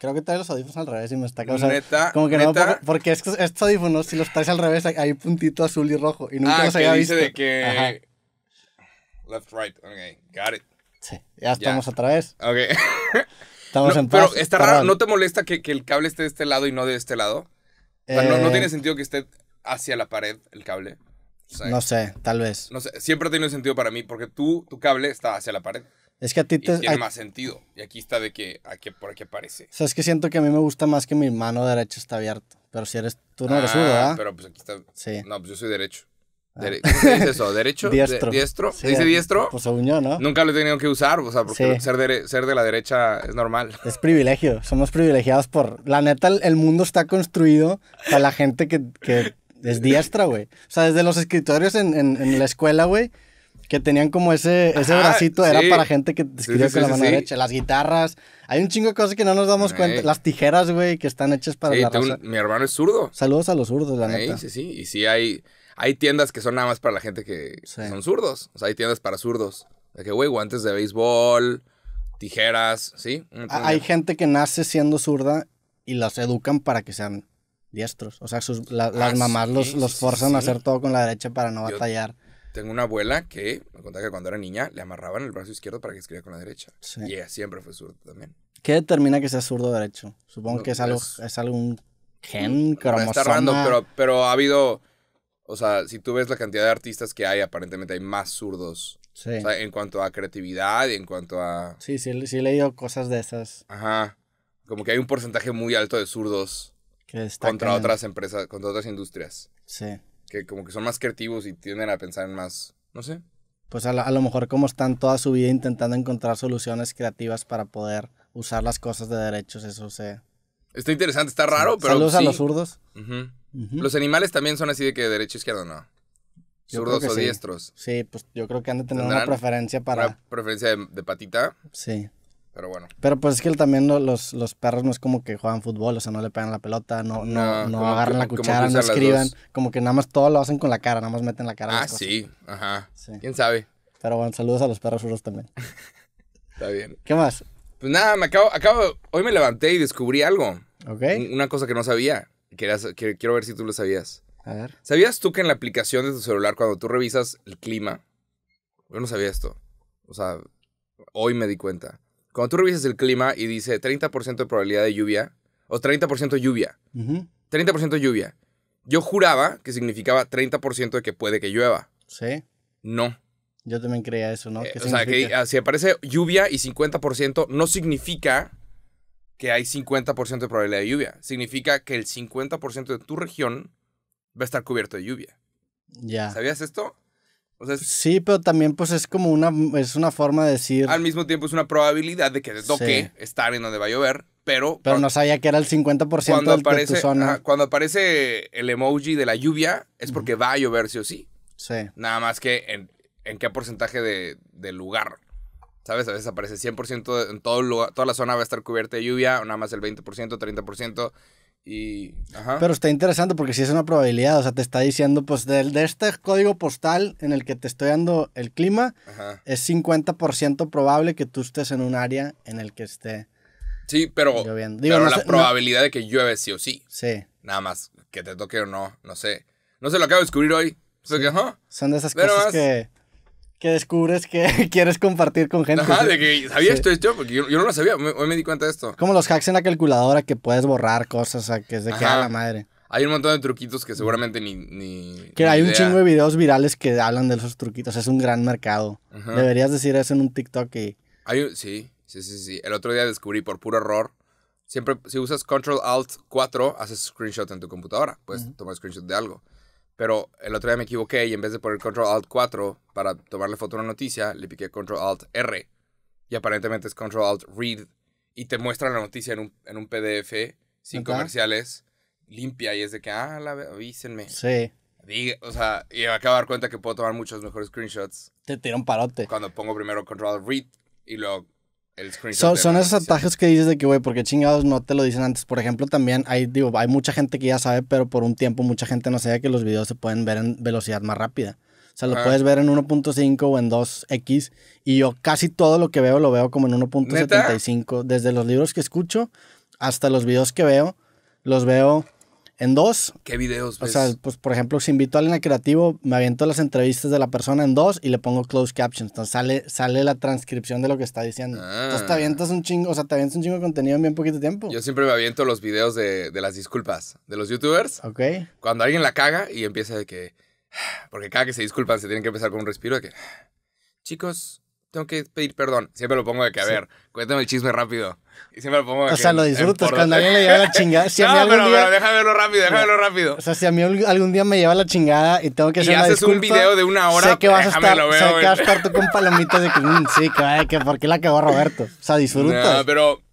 Creo que trae los audífonos al revés y me está causando. Neta, como que ¿neta? no, porque estos, audífonos, si los traes al revés, hay puntito azul y rojo. Y nunca ah, los había visto. de que. Left, right. Ok, got it. Sí, ya estamos otra vez. Ok. Estamos en paz. Pero está raro, ¿no te molesta que, el cable esté de este lado y no de este lado? no, eh, tiene sentido que esté hacia la pared el cable. no sé, tal vez. No sé, siempre tiene sentido para mí porque tu cable está hacia la pared. Es que a ti te... tiene más sentido. Y aquí está de que, que por qué aparece. O sea, es que siento que a mí me gusta más que mi mano derecha está abierta. Pero si eres... Tú no eres ah, ¿verdad? pero pues aquí está... Sí. No, pues yo soy derecho. Ah. dice eso? ¿Derecho? Diestro. ¿Diestro? ¿Se dice eh, diestro? Pues según yo, ¿no? Nunca lo he tenido que usar, o sea, porque ser, de, ser de la derecha es normal. Es privilegio. Somos privilegiados por... La neta, el mundo está construido para la gente que, que es diestra, güey. O sea, desde los escritorios en, en, en la escuela, güey que tenían como ese, ese bracito, era para gente que escribía con la mano derecha. Las guitarras, hay un chingo de cosas que no nos damos cuenta. Las tijeras, güey, que están hechas para la raza. Mi hermano es zurdo. Saludos a los zurdos, la neta. Sí, sí, y sí hay, hay tiendas que son nada más para la gente que son zurdos. O sea, hay tiendas para zurdos. De que, güey, guantes de béisbol, tijeras, ¿sí? Mm, mm, hay mm. gente que nace siendo zurda y las educan para que sean diestros. O sea, las ah, mamás los, los forzan a hacer todo con la derecha para no batallar. Tengo una abuela que me contaba que cuando era niña le amarraban el brazo izquierdo para que escribiera con la derecha. Y ella siempre fue zurdo también. ¿Qué determina que sea zurdo derecho? Supongo que es algo, es, algún gen, mm, cromosoma. Está pero, pero ha habido, o sea, si tú ves la cantidad de artistas que hay, aparentemente hay más zurdos. Sí. en cuanto a creatividad y en cuanto a... Sí, sí, sí he leído cosas de esas. Ajá. Como que hay un porcentaje muy alto de zurdos. contra otras empresas, contra otras industrias. Sí que como que son más creativos y tienden a pensar en más, no sé. Pues a, lo mejor como están toda su vida intentando encontrar soluciones creativas para poder usar las cosas de derechos, eso se... Está interesante, está raro, pero... Saludos a los zurdos. Los animales también son así de que derecho izquierdo, ¿no? zurdos o diestros. Sí, pues yo creo que han de tener una preferencia para... Una preferencia de patita. Sí. Pero bueno. Pero pues es que también los, perros no es como que juegan fútbol, o sea, no le pegan la pelota, no, no, no, agarran la cuchara, no escriban. Como que nada más todo lo hacen con la cara, nada más meten la cara. Ah, sí, ajá. ¿Quién sabe? Pero bueno, saludos a los perros suros también. Está bien. ¿Qué más? Pues nada, me acabo, acabo, hoy me levanté y descubrí algo. Ok. Una cosa que no sabía. quiero ver si tú lo sabías. A ver. ¿Sabías tú que en la aplicación de tu celular, cuando tú revisas el clima, yo no sabía esto. O sea, hoy me di cuenta cuando tú revisas el clima y dice 30% de probabilidad de lluvia, o 30% lluvia, uh 30% lluvia, yo juraba que significaba 30% de que puede que llueva. Sí. No. Yo también creía eso, ¿no? Eh, o sea, que si aparece lluvia y 50%, no significa que hay 50% de probabilidad de lluvia. Significa que el 50% de tu región va a estar cubierto de lluvia. Ya. ¿Sabías esto? sí, pero también pues es como una, es una forma de decir... Al mismo tiempo es una probabilidad de que te toque estar en donde va a llover, pero... Pero no sabía que era el 50% aparece, de tu zona. cuando aparece el emoji de la lluvia es porque va a llover sí o sí. Sí. Nada más que en, qué porcentaje de, lugar. ¿Sabes? A veces aparece 100% en todo lugar, toda la zona va a estar cubierta de lluvia, o nada más el 20%, 30%. Y, Pero está interesante porque si es una probabilidad, o sea, te está diciendo, pues de, este código postal en el que te estoy dando el clima, es 50% probable que tú estés en un área en el que esté Sí, pero, lloviendo. pero la probabilidad de que llueve sí o sí. Sí. Nada más, que te toque o no, no sé. No se lo acabo de descubrir hoy. Pues, Son de esas cosas que que descubres que quieres compartir con gente. Ajá, de que sabía esto, esto, porque yo, no lo sabía, hoy me di cuenta de esto. Como los hacks en la calculadora que puedes borrar cosas, o que es de que a la madre. Hay un montón de truquitos que seguramente ni... ni que hay un chingo de videos virales que hablan de esos truquitos, es un gran mercado. Deberías decir eso en un TikTok y... Hay sí, sí, sí, sí. El otro día descubrí por puro error siempre si usas Control Alt 4, haces screenshot en tu computadora. Puedes tomar screenshot de algo. Pero el otro día me equivoqué y en vez de poner Control Alt 4 para tomarle foto a una noticia, le piqué Control Alt R. Y aparentemente es Control Alt Read. Y te muestra la noticia en un, PDF sin comerciales, limpia. Y es de que, ah, avísenme. Sí. o sea, y me acabo de dar cuenta que puedo tomar muchos mejores screenshots. Te tiran un parote. Cuando pongo primero Control Alt Read y luego son esos atajos que dices de que, güey, porque chingados no te lo dicen antes. Por ejemplo, también hay, digo, hay mucha gente que ya sabe, pero por un tiempo mucha gente no sabe que los videos se pueden ver en velocidad más rápida. O sea, lo puedes ver en 1.5 o en 2X. Y yo casi todo lo que veo lo veo como en 1.75. Desde los libros que escucho hasta los videos que veo, los veo en dos. ¿Qué videos O sea, pues por ejemplo, si invito a alguien a creativo, me aviento las entrevistas de la persona en dos y le pongo closed captions. Entonces sale, sale la transcripción de lo que está diciendo. Entonces te ah. avientas un chingo, o sea, te avientas un chingo de contenido en bien poquito tiempo. Yo siempre me aviento los videos de, las disculpas de los youtubers. Ok. Cuando alguien la caga y empieza de que. Porque cada que se disculpan se tienen que empezar con un respiro de que. Chicos, tengo que pedir perdón. Siempre lo pongo de que, a ver, cuéntame el chisme rápido. Y siempre lo pongo. O sea, lo disfrutas. Cuando alguien le lleva la chingada. Si no, pero, día... déjame verlo rápido, déjame rápido. O sea, si a mí algún día me lleva la chingada y tengo que hacer y una haces disculpa, un video de una hora, sé que vas a eh, estar, sé que vas a estar tú con palomitas de que, mm, sí, que, que por qué la cagó Roberto. O sea, disfrutas. No, pero